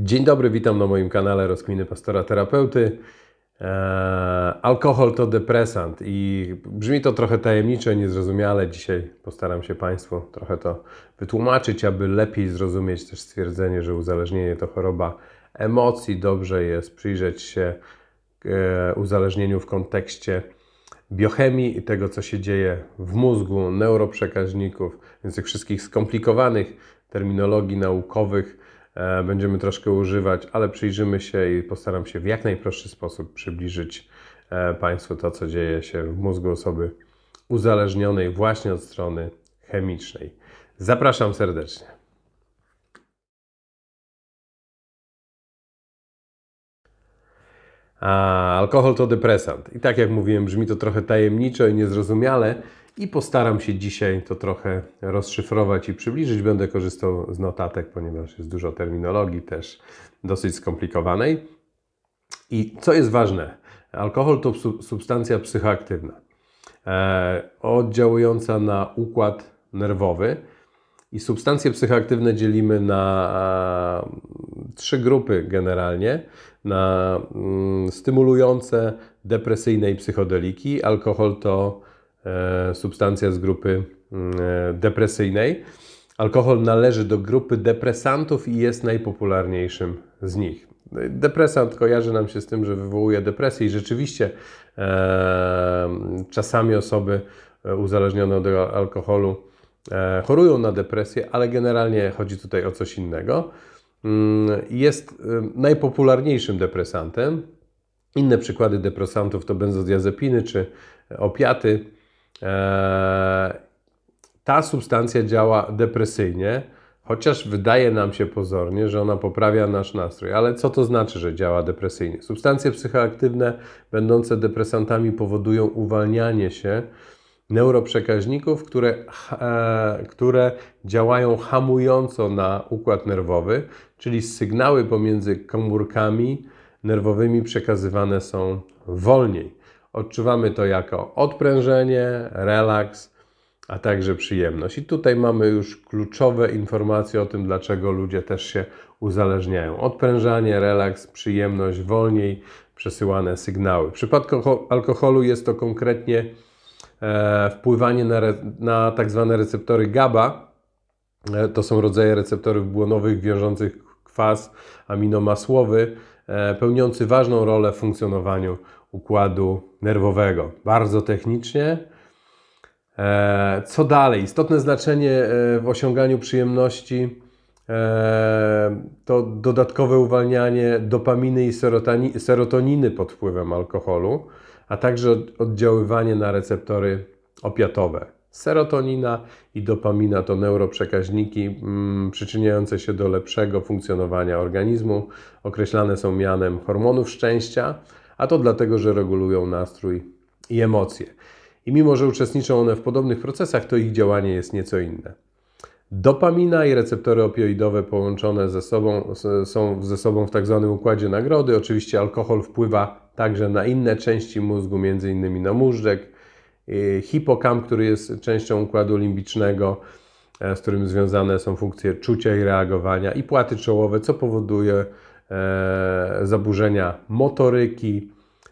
Dzień dobry, witam na moim kanale Rozkminy Pastora Terapeuty. Eee, alkohol to depresant i brzmi to trochę tajemniczo, niezrozumiale. Dzisiaj postaram się Państwu trochę to wytłumaczyć, aby lepiej zrozumieć też stwierdzenie, że uzależnienie to choroba emocji. Dobrze jest przyjrzeć się e, uzależnieniu w kontekście biochemii i tego, co się dzieje w mózgu, neuroprzekaźników, więc tych wszystkich skomplikowanych terminologii naukowych E, będziemy troszkę używać, ale przyjrzymy się i postaram się w jak najprostszy sposób przybliżyć e, Państwu to, co dzieje się w mózgu osoby uzależnionej właśnie od strony chemicznej. Zapraszam serdecznie. A, alkohol to depresant. I tak jak mówiłem, brzmi to trochę tajemniczo i niezrozumiale, i postaram się dzisiaj to trochę rozszyfrować i przybliżyć. Będę korzystał z notatek, ponieważ jest dużo terminologii też dosyć skomplikowanej. I co jest ważne, alkohol to substancja psychoaktywna, e, oddziałująca na układ nerwowy. I substancje psychoaktywne dzielimy na trzy grupy generalnie: na mm, stymulujące, depresyjne i psychodeliki. Alkohol to E, substancja z grupy mm, e, depresyjnej. Alkohol należy do grupy depresantów i jest najpopularniejszym z nich. No depresant kojarzy nam się z tym, że wywołuje depresję i rzeczywiście e, czasami osoby e, uzależnione od alkoholu e, chorują na depresję, ale generalnie chodzi tutaj o coś innego. Mm, jest najpopularniejszym depresantem. Inne przykłady depresantów to benzodiazepiny czy opiaty. Eee, ta substancja działa depresyjnie, chociaż wydaje nam się pozornie, że ona poprawia nasz nastrój. Ale co to znaczy, że działa depresyjnie? Substancje psychoaktywne będące depresantami powodują uwalnianie się neuroprzekaźników, które, eee, które działają hamująco na układ nerwowy, czyli sygnały pomiędzy komórkami nerwowymi przekazywane są wolniej. Odczuwamy to jako odprężenie, relaks, a także przyjemność. I tutaj mamy już kluczowe informacje o tym, dlaczego ludzie też się uzależniają. Odprężanie, relaks, przyjemność, wolniej przesyłane sygnały. W przypadku alkoholu jest to konkretnie e, wpływanie na, re, na tak zwane receptory GABA. E, to są rodzaje receptorów błonowych wiążących kwas aminomasłowy, e, pełniący ważną rolę w funkcjonowaniu układu nerwowego. Bardzo technicznie. E, co dalej? Istotne znaczenie e, w osiąganiu przyjemności e, to dodatkowe uwalnianie dopaminy i serotoniny pod wpływem alkoholu, a także oddziaływanie na receptory opiatowe. Serotonina i dopamina to neuroprzekaźniki mm, przyczyniające się do lepszego funkcjonowania organizmu. Określane są mianem hormonów szczęścia a to dlatego, że regulują nastrój i emocje. I mimo, że uczestniczą one w podobnych procesach, to ich działanie jest nieco inne. Dopamina i receptory opioidowe połączone ze sobą, są ze sobą w tak zwanym układzie nagrody. Oczywiście alkohol wpływa także na inne części mózgu, m.in. na móżdżek, hipokamp, który jest częścią układu limbicznego, e, z którym związane są funkcje czucia i reagowania, i płaty czołowe, co powoduje E, zaburzenia motoryki,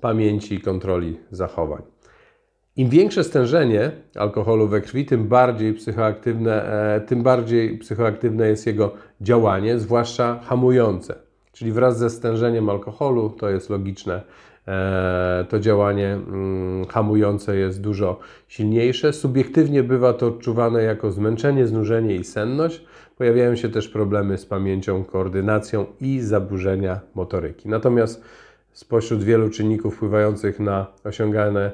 pamięci i kontroli zachowań. Im większe stężenie alkoholu we krwi, tym bardziej psychoaktywne, e, tym bardziej psychoaktywne jest jego działanie, zwłaszcza hamujące. Czyli wraz ze stężeniem alkoholu, to jest logiczne, E, to działanie mm, hamujące jest dużo silniejsze. Subiektywnie bywa to odczuwane jako zmęczenie, znużenie i senność. Pojawiają się też problemy z pamięcią, koordynacją i zaburzenia motoryki. Natomiast spośród wielu czynników wpływających na osiągane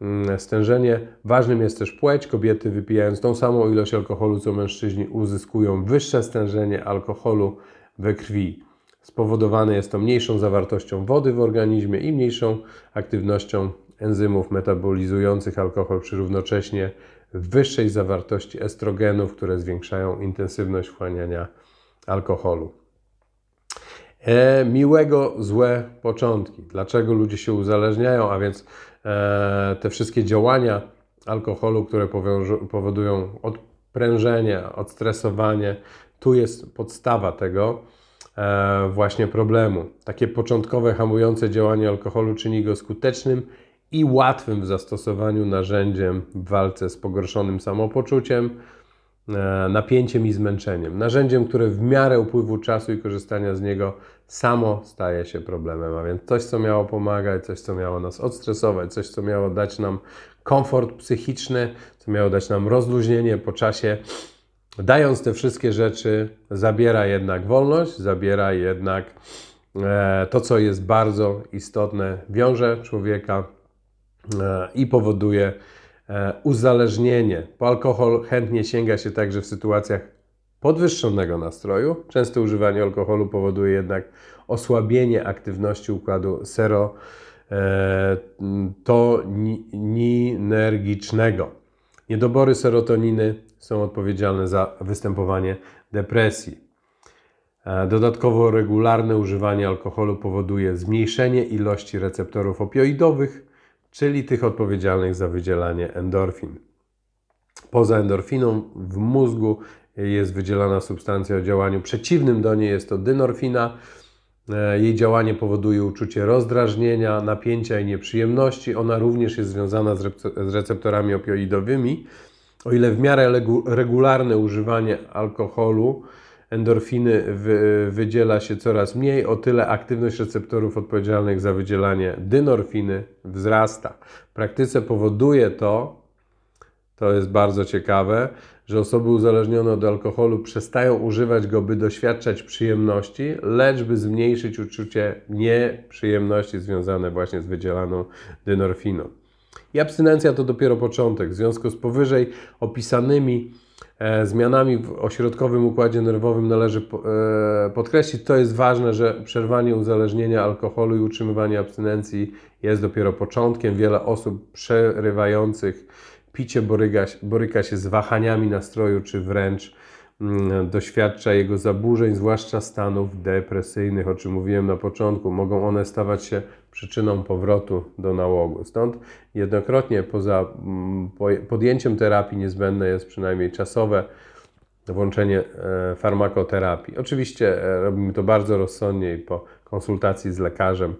mm, stężenie. Ważnym jest też płeć. Kobiety wypijając tą samą ilość alkoholu co mężczyźni uzyskują wyższe stężenie alkoholu we krwi. Spowodowane jest to mniejszą zawartością wody w organizmie i mniejszą aktywnością enzymów metabolizujących alkohol przy równocześnie wyższej zawartości estrogenów, które zwiększają intensywność wchłaniania alkoholu. E, miłego, złe początki. Dlaczego ludzie się uzależniają, a więc e, te wszystkie działania alkoholu, które powodują odprężenie, odstresowanie, tu jest podstawa tego. E, właśnie problemu. Takie początkowe hamujące działanie alkoholu czyni go skutecznym i łatwym w zastosowaniu narzędziem w walce z pogorszonym samopoczuciem, e, napięciem i zmęczeniem. Narzędziem, które w miarę upływu czasu i korzystania z niego samo staje się problemem, a więc coś, co miało pomagać, coś, co miało nas odstresować, coś, co miało dać nam komfort psychiczny, co miało dać nam rozluźnienie po czasie dając te wszystkie rzeczy, zabiera jednak wolność, zabiera jednak e, to, co jest bardzo istotne, wiąże człowieka e, i powoduje e, uzależnienie. Po alkohol chętnie sięga się także w sytuacjach podwyższonego nastroju. Częste używanie alkoholu powoduje jednak osłabienie aktywności układu serotoninergicznego. Niedobory serotoniny są odpowiedzialne za występowanie depresji. E, dodatkowo regularne używanie alkoholu powoduje zmniejszenie ilości receptorów opioidowych, czyli tych odpowiedzialnych za wydzielanie endorfin. Poza endorfiną w mózgu jest wydzielana substancja o działaniu przeciwnym do niej, jest to dynorfina, E, jej działanie powoduje uczucie rozdrażnienia, napięcia i nieprzyjemności. Ona również jest związana z receptorami opioidowymi. O ile w miarę regularne używanie alkoholu, endorfiny wydziela się coraz mniej, o tyle aktywność receptorów odpowiedzialnych za wydzielanie dynorfiny wzrasta. W praktyce powoduje to, to jest bardzo ciekawe, że osoby uzależnione od alkoholu przestają używać go, by doświadczać przyjemności, lecz by zmniejszyć uczucie nieprzyjemności związane właśnie z wydzielaną dynorfiną. I abstynencja to dopiero początek. W związku z powyżej opisanymi e, zmianami w ośrodkowym układzie nerwowym należy e, podkreślić, to jest ważne, że przerwanie uzależnienia alkoholu i utrzymywanie abstynencji jest dopiero początkiem. Wiele osób przerywających picie boryga, boryka się z wahaniami nastroju, czy wręcz mm, doświadcza jego zaburzeń, zwłaszcza stanów depresyjnych, o czym mówiłem na początku. Mogą one stawać się przyczyną powrotu do nałogu. Stąd jednokrotnie poza mm, podjęciem terapii niezbędne jest przynajmniej czasowe włączenie e, farmakoterapii. Oczywiście e, robimy to bardzo rozsądnie i po konsultacji z lekarzem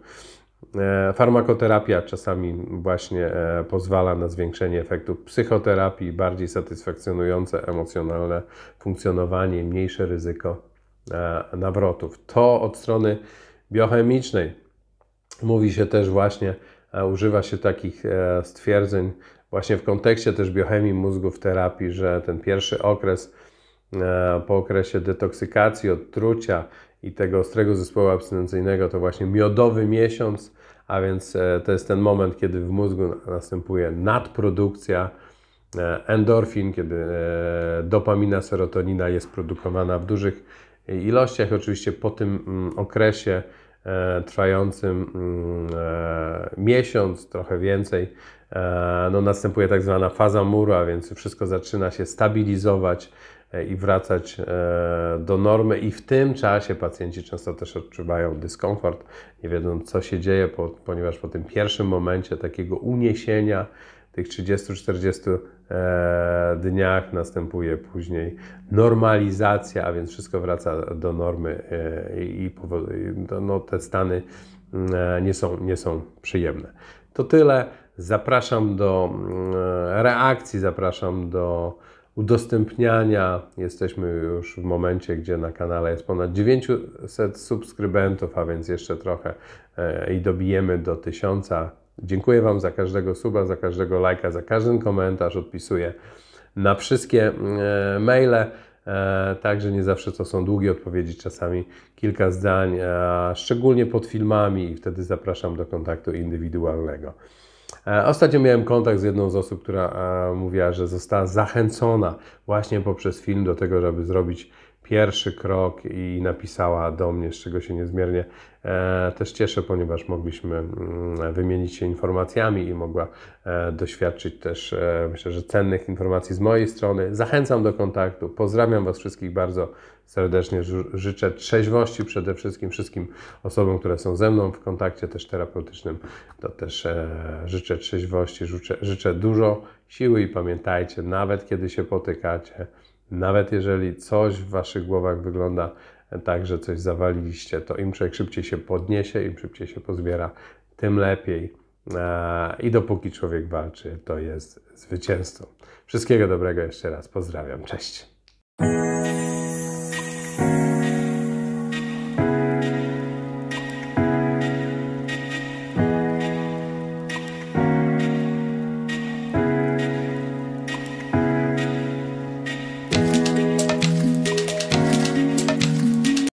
E, farmakoterapia czasami właśnie e, pozwala na zwiększenie efektów psychoterapii, bardziej satysfakcjonujące emocjonalne funkcjonowanie, mniejsze ryzyko e, nawrotów. To od strony biochemicznej mówi się też właśnie, używa się takich stwierdzeń właśnie w kontekście też biochemii mózgu w terapii, że ten pierwszy okres E, po okresie detoksykacji, odtrucia i tego ostrego zespołu abstynencyjnego to właśnie miodowy miesiąc, a więc e, to jest ten moment, kiedy w mózgu następuje nadprodukcja e, endorfin, kiedy dopamina, serotonina jest produkowana w dużych ilościach. Oczywiście po tym mm, okresie trwającym mm, miesiąc, trochę więcej, no następuje tak zwana faza muru, a więc wszystko zaczyna się stabilizować E, i wracać e, do normy, i w tym czasie pacjenci często też odczuwają dyskomfort, nie wiedzą co się dzieje, ponieważ po tym pierwszym momencie takiego uniesienia tych 30-40 e, dniach następuje później normalizacja, a więc wszystko wraca do normy i no, te stany mm, nie są, nie są przyjemne. To tyle. Zapraszam do mm, reakcji, zapraszam do udostępniania. Jesteśmy już w momencie, gdzie na kanale jest ponad 900 subskrybentów, a więc jeszcze trochę e, i dobijemy do 1000. Dziękuję Wam za każdego suba, za każdego lajka, za każdy komentarz. Odpisuję na wszystkie e, maile. E, także nie zawsze to są długie odpowiedzi, czasami kilka zdań, szczególnie pod filmami, i wtedy zapraszam do kontaktu indywidualnego. E, ostatnio miałem kontakt z jedną z osób, która e, mówiła, że została zachęcona właśnie poprzez film do tego, żeby zrobić pierwszy krok i napisała do mnie, z czego się niezmiernie e, też cieszę, ponieważ mogliśmy mm, wymienić się informacjami i mogła e, doświadczyć też, e, myślę, że cennych informacji z mojej strony. Zachęcam do kontaktu. Pozdrawiam Was wszystkich bardzo serdecznie. Życzę trzeźwości przede wszystkim wszystkim osobom, które są ze mną w kontakcie też terapeutycznym. To też życzę trzeźwości, życzę, życzę dużo siły i pamiętajcie, nawet kiedy się potykacie, nawet jeżeli coś w waszych głowach wygląda tak, że coś zawaliliście, to im człowiek szybciej się podniesie, im szybciej się pozbiera, tym lepiej. E, I dopóki człowiek walczy, to jest zwycięzcą. Wszystkiego dobrego jeszcze raz. Pozdrawiam. Cześć.